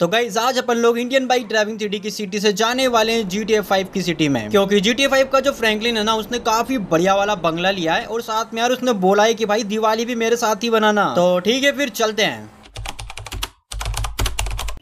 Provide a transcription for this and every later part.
तो गाइज आज अपन लोग इंडियन बाइक ड्राइविंग सिटी की सिटी से जाने वाले हैं जी टी फाइव की सिटी में क्योंकि जी टी फाइव का जो फ्रैंकलिन है ना उसने काफी बढ़िया वाला बंगला लिया है और साथ में यार उसने बोला है कि भाई दिवाली भी मेरे साथ ही बनाना तो ठीक है फिर चलते हैं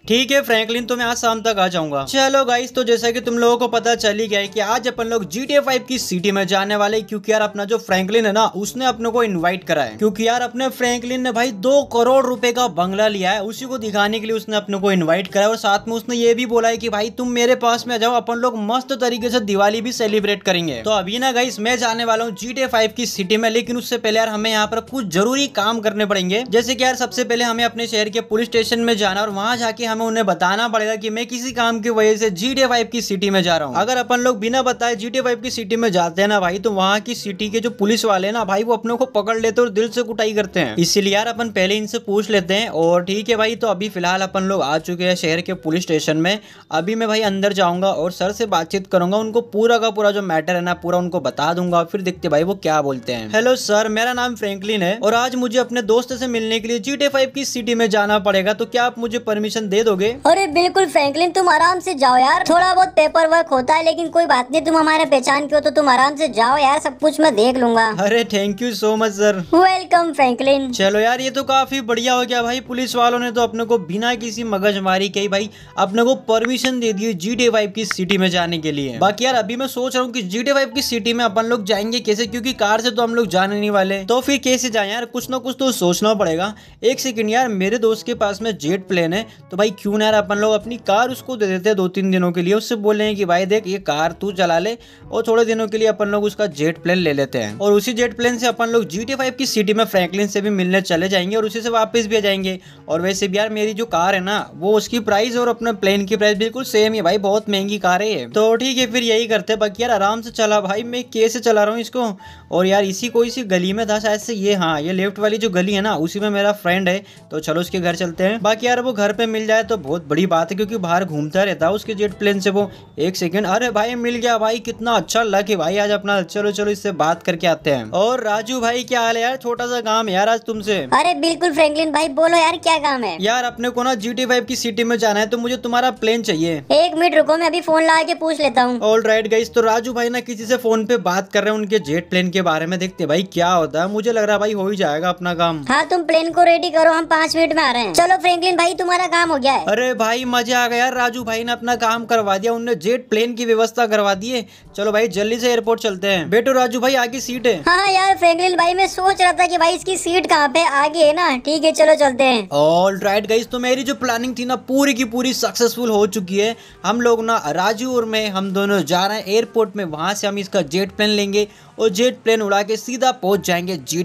ठीक है फ्रैंकलिन तो मैं आज शाम तक आ जाऊंगा चलो गाइस तो जैसा कि तुम लोगों को पता चली गया है कि आज अपन लोग जी टी फाइव की सिटी में जाने वाले क्योंकि यार अपना जो फ्रैंकलिन है ना उसने अपने को इनवाइट करा है क्योंकि यार अपने फ्रैंकलिन ने भाई दो करोड़ रुपए का बंगला लिया है उसी को दिखाने के लिए उसने अपने को इन्वाइट करा है और साथ में उसने ये भी बोला है की भाई तुम मेरे पास में जाओ अपन लोग मस्त तरीके से दिवाली भी सेलिब्रेट करेंगे तो अभी ना गाइस मैं जाने वाला हूँ जी फाइव की सिटी में लेकिन उससे पहले यार हमें यहाँ पर कुछ जरूरी काम करने पड़ेंगे जैसे की यार सबसे पहले हमें अपने शहर के पुलिस स्टेशन में जाना और वहाँ जाके हमें उन्हें बताना पड़ेगा कि मैं किसी काम की वजह से जी टी फाइव की सिटी में जा रहा हूँ अगर अपन लोग बिना बताए जी टी फाइव की सिटी में जाते हैं ना भाई तो वहाँ की सिटी के जो पुलिस वाले ना भाई वो अपने को पकड़ लेते और दिल से कुटाई करते हैं इसीलिए यार अपन पहले इनसे पूछ लेते हैं और ठीक है भाई तो अभी फिलहाल अपन लोग आ चुके हैं शहर के पुलिस स्टेशन में अभी मैं भाई अंदर जाऊंगा और सर से बातचीत करूंगा उनको पूरा का पूरा जो मैटर है ना पूरा उनको बता दूंगा फिर देखते भाई वो क्या बोलते हैं हेलो सर मेरा नाम फ्रेंकलिन है और आज मुझे अपने दोस्त से मिलने के लिए जी टी फाइव की सिटी में जाना पड़ेगा तो क्या आप मुझे परमिशन दे दोगे अरे बिल्कुल फ्रैंकलिन तुम आराम से जाओ यार थोड़ा बहुत पेपर वर्क होता है लेकिन कोई बात नहीं तुम हमारे पहचान के हो तो तुम आराम से जाओ यार सब कुछ मैं देख लूंगा अरे thank you so much sir welcome Franklin चलो यार ये तो काफी बढ़िया हो गया भाई पुलिस वालों ने तो अपने को बिना किसी मगजमारी के भाई अपने को परमिशन दे दी जी डे फाइव की सिटी में जाने के लिए बाकी यार अभी मैं सोच रहा हूँ की जी डे फाइव की सिटी में अपन लोग जाएंगे कैसे क्यूँकी कार से तो हम लोग जाने नहीं वाले तो फिर कैसे जाए यार कुछ ना कुछ तो सोचना पड़ेगा एक सेकेंड यार मेरे दोस्त के पास में जेट प्लेन है तो भाई भाई क्यों ना यार अपन लोग अपनी कार उसको दे देते दो तीन दिनों के लिए उससे बोल रहे हैं कि भाई देख ये कार तू चला ले और थोड़े दिनों के लिए अपन लोग उसका जेट प्लेन ले लेते हैं और उसी जेट प्लेन से अपन लोग जी की सिटी में फ्रैंकलिन से भी मिलने चले जाएंगे और उसी से वापस भी आ जाएंगे और वैसे भी यार मेरी जो कार है ना वो उसकी प्राइस और अपने प्लेन की प्राइस बिल्कुल सेम है भाई बहुत महंगी कार है तो ठीक है फिर यही करते बाकी यार आराम से चला भाई मैं कैसे चला रहा हूँ इसको और यार इसी को इसी गली में था शायद से ये हाँ ये लेफ्ट वाली जो गली है ना उसी में मेरा फ्रेंड है तो चलो उसके घर चलते हैं बाकी यार वो घर पे मिल जाए है तो बहुत बड़ी बात है क्योंकि बाहर घूमता रहता है उसके जेट प्लेन से वो एक सेकेंड अरे भाई मिल गया भाई कितना अच्छा लक है भाई आज अपना चलो चलो इससे बात करके आते हैं और राजू भाई क्या हाल है यार छोटा सा काम यार आज तुमसे अरे बिल्कुल फ्रेंकलिन भाई बोलो यार क्या काम है यार अपने को ना जी टी फाइव की सिटी में जाना है तो मुझे तुम्हारा प्लेन चाहिए एक मिनट रुको मैं अभी फोन ला के पूछ लेता हूँ ऑल राइट गाइस तो राजू भाई ना किसी से फोन पे बात कर रहे हैं उनके जेट प्लेन के बारे में देखते भाई क्या होता है मुझे लग रहा है भाई हो ही जाएगा अपना काम हाँ तुम प्लेन को रेडी करो हम पाँच मिनट में आ रहे हैं चलो फ्रेंकलिन भाई तुम्हारा काम हो गया है अरे भाई मजा आ गया राजू भाई ने अपना काम करवा दिया उनने जेट प्लेन की व्यवस्था करवा दी है चलो भाई जल्दी से एयरपोर्ट चलते हैं बेटो राजू भाई आगे सीट है हाँ यार फ्रेंकलिन भाई मैं सोच रहा था कि भाई इसकी सीट कहाँ पे आगे है ना ठीक है चलो चलते हैं ऑल राइट गाइस तो मेरी जो प्लानिंग थी ना पूरी की पूरी सक्सेसफुल हो चुकी है हम लोग ना राजूर में हम दोनों जा रहे हैं एयरपोर्ट में वहाँ से हम इसका जेट प्लेन लेंगे और जेट प्लेन उड़ा के सीधा पहुंच जाएंगे जी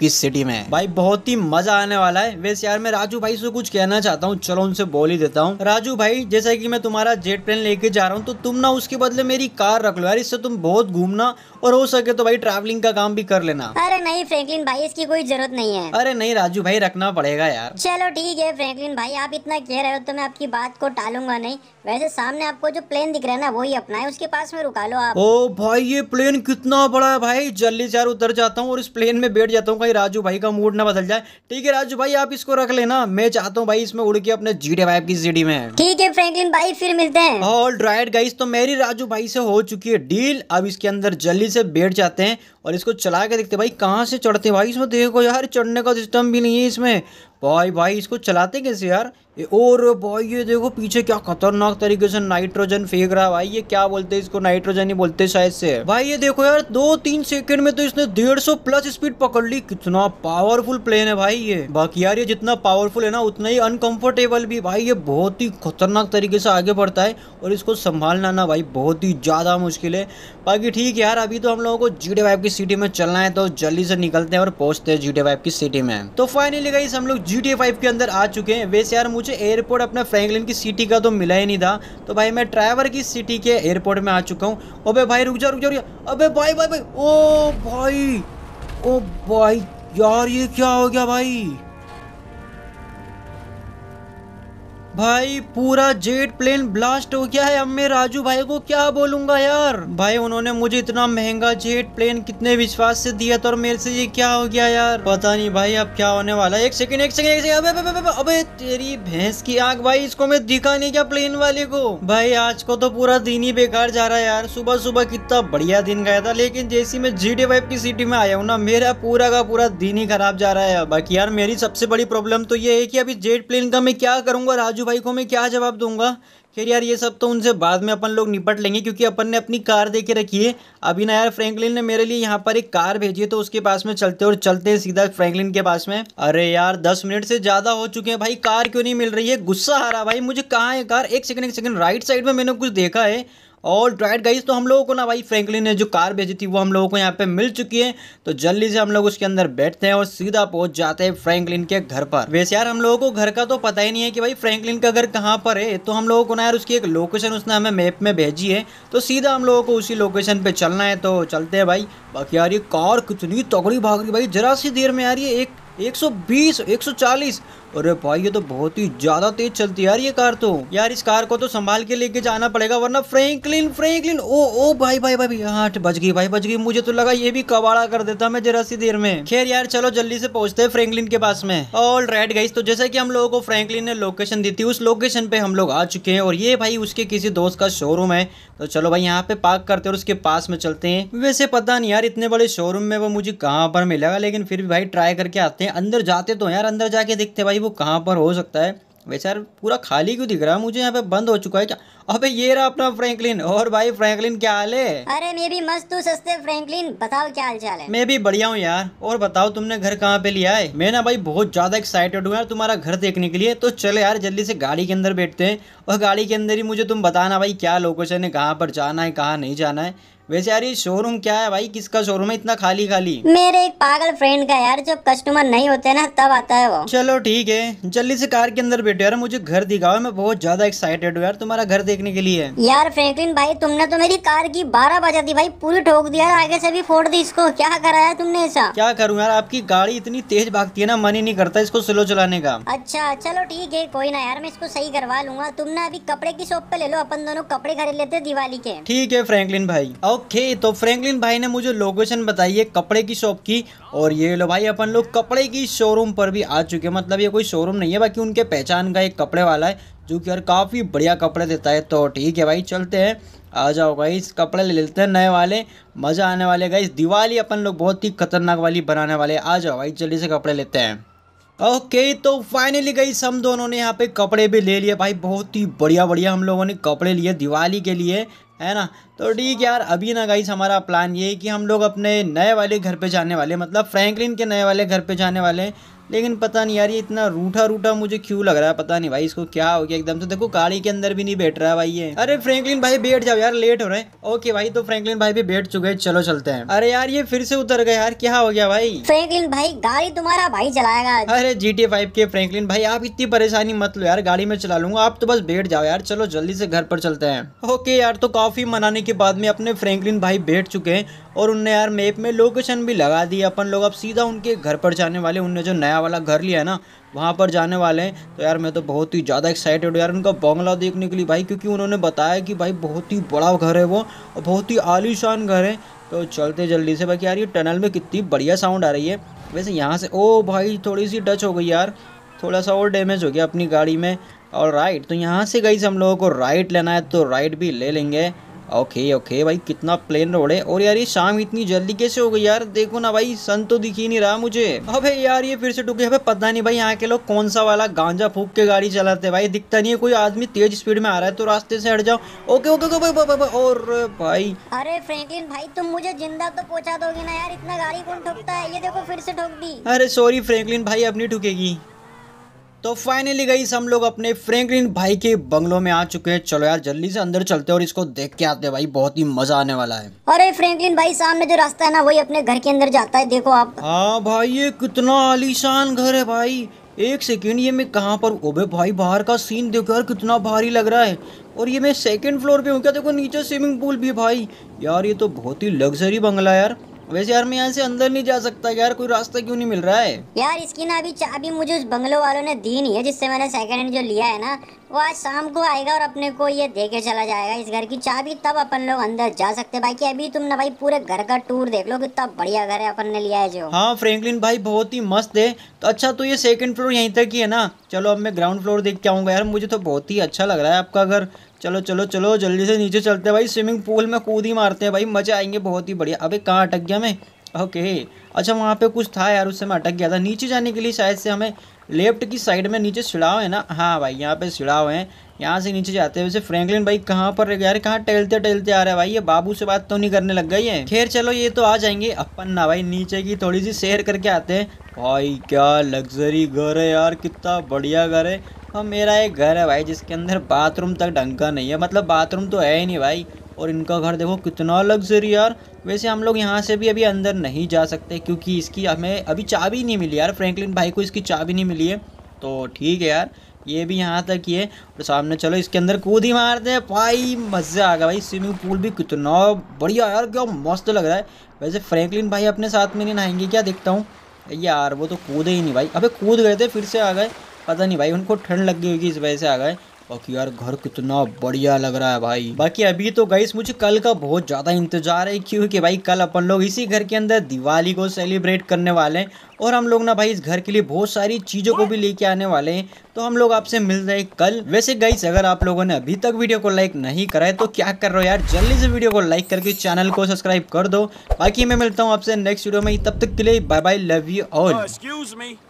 की सिटी में भाई बहुत ही मजा आने वाला है वैसे यार मैं राजू भाई से कुछ कहना चाहता हूँ चलो उनसे बोल ही देता हूँ राजू भाई जैसा की मैं तुम्हारा जेट प्लेन लेके जा रहा हूँ तो तुम ना उसके बदले मेरी कार रख लो यार इससे तुम बहुत घूमना और हो सके तो भाई ट्रैवलिंग का काम भी कर लेना अरे नहीं फ्रैंकलिन भाई इसकी कोई जरूरत नहीं है अरे नहीं राजू भाई रखना पड़ेगा यार चलो ठीक है फ्रैंकलिन भाई आप इतना कह रहे हो तो मैं आपकी बात को टालूंगा नहीं वैसे सामने आपको जो प्लेन दिख रहा है ना वही अपना है उसके पास में रुका लो आप ओ भाई ये प्लेन कितना बड़ा है ना भाई जल्दी से यार उतर जाता हूँ और इस प्लेन में बैठ जाता हूँ कहीं राजू भाई का मूड ना बदल जाए ठीक है राजू भाई आप इसको रख लेना मैं चाहता हूँ भाई इसमें उड़ के अपने जीडे वाइब की सीडी में ठीक है फ्रैंकलिन भाई फिर मिलते हैं ऑल राइट गाइस तो मेरी राजू भाई से हो चुकी है डील अब इसके अंदर जल्दी से बैठ जाते हैं और इसको चला के देखते भाई कहाँ से चढ़ते भाई इसमें देखो यार चढ़ने का सिस्टम भी नहीं है इसमें भाई भाई इसको चलाते कैसे यार और भाई ये देखो पीछे क्या खतरनाक तरीके से नाइट्रोजन फेंक रहा है भाई ये क्या बोलते हैं इसको नाइट्रोजन ही बोलते शायद से भाई ये देखो यार दो तीन सेकंड में तो इसने डेढ़ सौ प्लस स्पीड पकड़ ली कितना पावरफुल प्लेन है भाई ये बाकी यार ये जितना पावरफुल है ना उतना ही अनकंफर्टेबल भी भाई ये बहुत ही खतरनाक तरीके से आगे बढ़ता है और इसको संभालना ना भाई बहुत ही ज़्यादा मुश्किल है बाकी ठीक है यार अभी तो हम लोगों को जीडे वाइफ की सिटी में चलना है तो जल्दी से निकलते हैं और पहुंचते हैं जीटी फाइव की सिटी में तो फाइनली गई हम लोग जीटी फाइव के अंदर आ चुके हैं वैसे यार मुझे एयरपोर्ट अपना फ्रैंकलिन की सिटी का तो मिला ही नहीं था तो भाई मैं ड्राइवर की सिटी के एयरपोर्ट में आ चुका हूँ अबे भाई रुक जा रुक जा अबे भाई भाई भाई ओ भाई ओ भाई यार ये क्या हो गया भाई भाई पूरा जेट प्लेन ब्लास्ट हो गया है अब मैं राजू भाई को क्या बोलूंगा यार भाई उन्होंने मुझे इतना महंगा जेट प्लेन कितने विश्वास से दिया था और मेरे से ये क्या हो गया यार पता नहीं भाई अब क्या होने वाला एक सेकंड एक सेकंड एक सेकंड अबे, अबे, अबे, अबे तेरी भैंस की आग भाई इसको मैं दिखा नहीं क्या प्लेन वाले को भाई आज को तो पूरा दिन ही बेकार जा रहा है यार सुबह सुबह कितना बढ़िया दिन गया था लेकिन जैसी मैं जी डी वाइफ की सिटी में आया हूँ ना मेरा पूरा का पूरा दिन ही खराब जा रहा है बाकी यार मेरी सबसे बड़ी प्रॉब्लम तो ये है की अभी जेट प्लेन का मैं क्या करूंगा राजू भाई को मैं क्या जवाब दूंगा खैर यार ये सब तो उनसे बाद में अपन लोग निपट लेंगे क्योंकि अपन ने अपनी कार दे के रखी है अभी ना यार फ्रैंकलिन ने मेरे लिए यहाँ पर एक कार भेजी है तो उसके पास में चलते और चलते हैं सीधा फ्रैंकलिन के पास में अरे यार दस मिनट से ज़्यादा हो चुके हैं भाई कार क्यों नहीं मिल रही है गुस्सा आ रहा भाई मुझे कहाँ है कार एक सेकंड एक सेकंड राइट साइड में मैंने कुछ देखा है और ड्राइड गाइस तो हम लोगों को ना भाई फ्रैंकलिन ने जो कार भेजी थी वो हम लोगों को यहाँ पे मिल चुकी है तो जल्दी से हम लोग उसके अंदर बैठते हैं और सीधा पहुंच जाते हैं फ्रैंकलिन के घर पर वैसे यार हम लोगों को घर का तो पता ही नहीं है कि भाई फ्रैंकलिन का घर कहाँ पर है तो हम लोगों को ना यार उसकी एक लोकेशन उसने हमें मैप में भेजी है तो सीधा हम लोगों को उसी लोकेशन पर चलना है तो चलते हैं भाई बाकी यार ये कार कितनी तगड़ी भाग रही भाई जरा सी देर में यार ये एक 120, 140 अरे भाई ये तो बहुत ही ज्यादा तेज चलती है यार ये कार तो यार इस कार को तो संभाल के लेके जाना पड़ेगा वरना फ्रैंकलिन फ्रैंकलिन ओ ओ भाई भाई भाई हाँ बज गई भाई बज गई मुझे तो लगा ये भी कबाड़ा कर देता मैं जरा सी देर में खैर यार चलो जल्दी से पहुंचते हैं फ्रैंकलिन के पास में ऑल राइट गई तो जैसे की हम लोगों को फ्रेंकलिन ने लोकेशन दी थी उस लोकेशन पे हम लोग आ चुके हैं और ये भाई उसके किसी दोस्त का शोरूम है तो चलो भाई यहाँ पे पार्क करते और उसके पास में चलते हैं वैसे पता नहीं यार इतने बड़े शोरूम में वो मुझे कहाँ पर मिलेगा लेकिन फिर भी भाई ट्राई करके आते हैं अंदर जाते तो यार अंदर जाके देखते भाई वो वो कहाँ पर हो सकता है वैसे यार पूरा खाली क्यों दिख रहा है मुझे यहाँ पे बंद हो चुका है क्या अबे ये रहा अपना फ्रैंकलिन और भाई फ्रैंकलिन क्या हाल है अरे मैं भी मस्त हूँ सस्ते फ्रैंकलिन बताओ क्या हाल चाल है मैं भी बढ़िया हूँ यार और बताओ तुमने घर कहाँ पे लिया है मैं ना भाई बहुत ज्यादा एक्साइटेड हूँ यार तुम्हारा घर देखने के लिए तो चलो यार जल्दी से गाड़ी के अंदर बैठते हैं और गाड़ी के अंदर ही मुझे तुम बताना भाई क्या लोकेशन है कहाँ पर जाना है कहाँ नहीं जाना है वैसे यार ये शोरूम क्या है भाई किसका शोरूम है इतना खाली खाली मेरे एक पागल फ्रेंड का यार जब कस्टमर नहीं होते ना तब आता है वो चलो ठीक है जल्दी से कार के अंदर बैठे यार मुझे घर दिखाओ मैं बहुत ज्यादा एक्साइटेड हूँ यार तुम्हारा घर देखने के लिए यार फ्रैंकलिन भाई तुमने तो मेरी कार की बारह बजा दी भाई पूरी ठोक दिया आगे से भी फोड़ दी इसको क्या कराया तुमने ऐसा क्या करूँ यार आपकी गाड़ी इतनी तेज भागती है ना मन ही नहीं करता इसको स्लो चलाने का अच्छा चलो ठीक है कोई ना यार मैं इसको सही करवा लूंगा तुम ना अभी कपड़े की शॉप पे ले लो अपन दोनों कपड़े खरीद लेते दिवाली के ठीक है फ्रैंकलिन भाई आओ ओके तो फ्रैंकलिन भाई ने मुझे लोकेशन बताई है कपड़े की शॉप की और ये लो भाई अपन लोग कपड़े की शोरूम पर भी आ चुके हैं मतलब ये कोई शोरूम नहीं है बाकी उनके पहचान का एक कपड़े वाला है जो कि यार काफ़ी बढ़िया कपड़े देता है तो ठीक है भाई चलते हैं आ जाओ भाई कपड़े ले लेते हैं नए वाले मज़ा आने वाले गाइस दिवाली अपन लोग बहुत ही खतरनाक वाली बनाने वाले आ जाओ भाई जल्दी से कपड़े लेते हैं ओके okay, तो फाइनली गई हम दोनों ने यहाँ पे कपड़े भी ले लिए भाई बहुत ही बढ़िया बढ़िया हम लोगों ने कपड़े लिए दिवाली के लिए है ना तो ठीक यार अभी ना गाइस हमारा प्लान ये है कि हम लोग अपने नए वाले घर पे जाने वाले मतलब फ्रैंकलिन के नए वाले घर पे जाने वाले लेकिन पता नहीं यार ये इतना रूठा रूठा मुझे क्यों लग रहा है पता नहीं भाई इसको क्या हो गया एकदम से देखो गाड़ी के अंदर भी नहीं बैठ रहा है भाई ये अरे फ्रैंकलिन भाई बैठ जाओ यार लेट हो रहे हैं ओके भाई तो फ्रैंकलिन भाई भी बैठ चुके हैं चलो चलते हैं अरे यार ये फिर से उतर गए यार क्या हो गया भाई फ्रैंकलिन भाई गाड़ी तुम्हारा भाई चलाएगा अरे जी टी फाइव के फ्रैंकलिन भाई आप इतनी परेशानी मत लो यार गाड़ी में चला लूंगा आप तो बस बैठ जाओ यार चलो जल्दी से घर पर चलते हैं ओके यार तो कॉफी मनाने के बाद में अपने फ्रैंकलिन भाई बैठ चुके हैं और उनने यार मैप में लोकेशन भी लगा दी अपन लोग अब सीधा उनके घर पर जाने वाले उनने जो नया नया वाला घर लिया है ना वहाँ पर जाने वाले हैं तो यार मैं तो बहुत ही ज़्यादा एक्साइटेड हूँ यार उनका बंगला देखने के लिए भाई क्योंकि उन्होंने बताया कि भाई बहुत ही बड़ा घर है वो और बहुत ही आलिशान घर है तो चलते जल्दी से बाकी यार ये टनल में कितनी बढ़िया साउंड आ रही है वैसे यहाँ से ओ भाई थोड़ी सी टच हो गई यार थोड़ा सा और डैमेज हो गया अपनी गाड़ी में और राइट तो यहाँ से गई से हम लोगों को राइट लेना है तो राइट भी ले लेंगे ओके ओके भाई कितना प्लेन रोड है और यार ये शाम इतनी जल्दी कैसे हो गई यार देखो ना भाई सन तो दिख ही नहीं रहा मुझे अबे यार ये फिर से टूट अबे पता नहीं भाई यहाँ के लोग कौन सा वाला गांजा फूक के गाड़ी चलाते हैं भाई दिखता नहीं है कोई आदमी तेज स्पीड में आ रहा है तो रास्ते से हट जाओ ओके ओके ओके और भाई अरे फ्रेंकलिन भाई तुम मुझे जिंदा तो पहुँचा दोगे ना यार इतना गाड़ी कौन ठोकता है ये देखो फिर से ठोक दी अरे सॉरी फ्रेंकलिन भाई अपनी ठुकेगी तो फाइनली गई हम लोग अपने फ्रेंकलिन भाई के बंगलों में आ चुके हैं चलो यार जल्दी से अंदर चलते हैं और इसको देख के आते हैं भाई बहुत ही मजा आने वाला है अरे फ्रेंकलिन भाई सामने जो रास्ता है ना वही अपने घर के अंदर जाता है देखो आप हाँ भाई ये कितना आलीशान घर है भाई एक सेकेंड ये मैं कहाँ पर ओबे भाई बाहर का सीन देखो यार कितना भारी लग रहा है और ये मैं सेकेंड फ्लोर पे हूँ क्या देखो नीचे स्विमिंग पूल भी भाई यार ये तो बहुत ही लग्जरी बंगला यार वैसे यार मैं यहाँ से अंदर नहीं जा सकता यार कोई रास्ता क्यों नहीं मिल रहा है यार इसकी ना अभी चाबी मुझे उस बंगलो वालों ने दी नहीं है जिससे मैंने सेकंड हैंड जो लिया है ना वो आज शाम को आएगा और अपने को ये दे के चला जाएगा इस घर की चाबी तब अपन लोग अंदर जा सकते भाई अभी तुम ना भाई पूरे घर का टूर देख लो कितना बढ़िया घर है अपन ने लिया है जो हाँ फ्रेंकलिन भाई बहुत ही मस्त है तो अच्छा तो ये सेकंड फ्लोर यहीं तक ही है ना चलो अब मैं ग्राउंड फ्लोर देख के आऊँगा यार मुझे तो बहुत ही अच्छा लग रहा है आपका घर चलो चलो चलो जल्दी से नीचे चलते हैं भाई स्विमिंग पूल में कूद ही मारते हैं भाई मजे आएंगे बहुत ही बढ़िया अभी कहाँ अटक गया मैं ओके अच्छा वहाँ पे कुछ था यार उससे मैं अटक गया था नीचे जाने के लिए शायद से हमें लेफ्ट की साइड में नीचे सिड़ाव है ना हाँ भाई यहाँ पे सिड़ाव है यहाँ से नीचे जाते वैसे फ्रैंकलिन भाई कहाँ पर अरे कहाँ टहलते टहलते आ रहा है भाई ये बाबू से बात तो नहीं करने लग गई है खैर चलो ये तो आ जाएंगे अपन ना भाई नीचे की थोड़ी सी सैर करके आते हैं भाई क्या लग्जरी घर है यार कितना बढ़िया घर है और मेरा एक घर है भाई जिसके अंदर बाथरूम तक ढंग का नहीं है मतलब बाथरूम तो है ही नहीं भाई और इनका घर देखो कितना लग्जरी यार वैसे हम लोग यहाँ से भी अभी अंदर नहीं जा सकते क्योंकि इसकी हमें अभी चाबी नहीं मिली यार फ्रैंकलिन भाई को इसकी चाबी नहीं मिली है तो ठीक है यार ये भी यहाँ तक ही है और सामने चलो इसके अंदर कूद ही मारते हैं भाई मज़ा आ गया भाई स्विमिंग पूल भी कितना बढ़िया यार क्या मस्त लग रहा है वैसे फ्रैंकलिन भाई अपने साथ में नहीं नहाएंगे क्या देखता हूँ यार वो तो कूदे ही नहीं भाई अबे कूद गए थे फिर से आ गए पता नहीं भाई उनको ठंड लग गई होगी इस वजह से आ गए बाकी यार घर कितना बढ़िया लग रहा है भाई बाकी अभी तो गई मुझे कल का बहुत ज़्यादा इंतजार है क्योंकि भाई कल अपन लोग इसी घर के अंदर दिवाली को सेलिब्रेट करने वाले हैं और हम लोग ना भाई इस घर के लिए बहुत सारी चीज़ों को भी लेके आने वाले हैं तो हम लोग आपसे मिल रहे कल वैसे गई अगर आप लोगों ने अभी तक वीडियो को लाइक नहीं करा है तो क्या कर रहे हो यार जल्दी से वीडियो को लाइक करके चैनल को सब्सक्राइब कर दो बाकी मैं मिलता हूँ आपसे नेक्स्ट वीडियो में तब तक के लिए बाय बाय लव यू और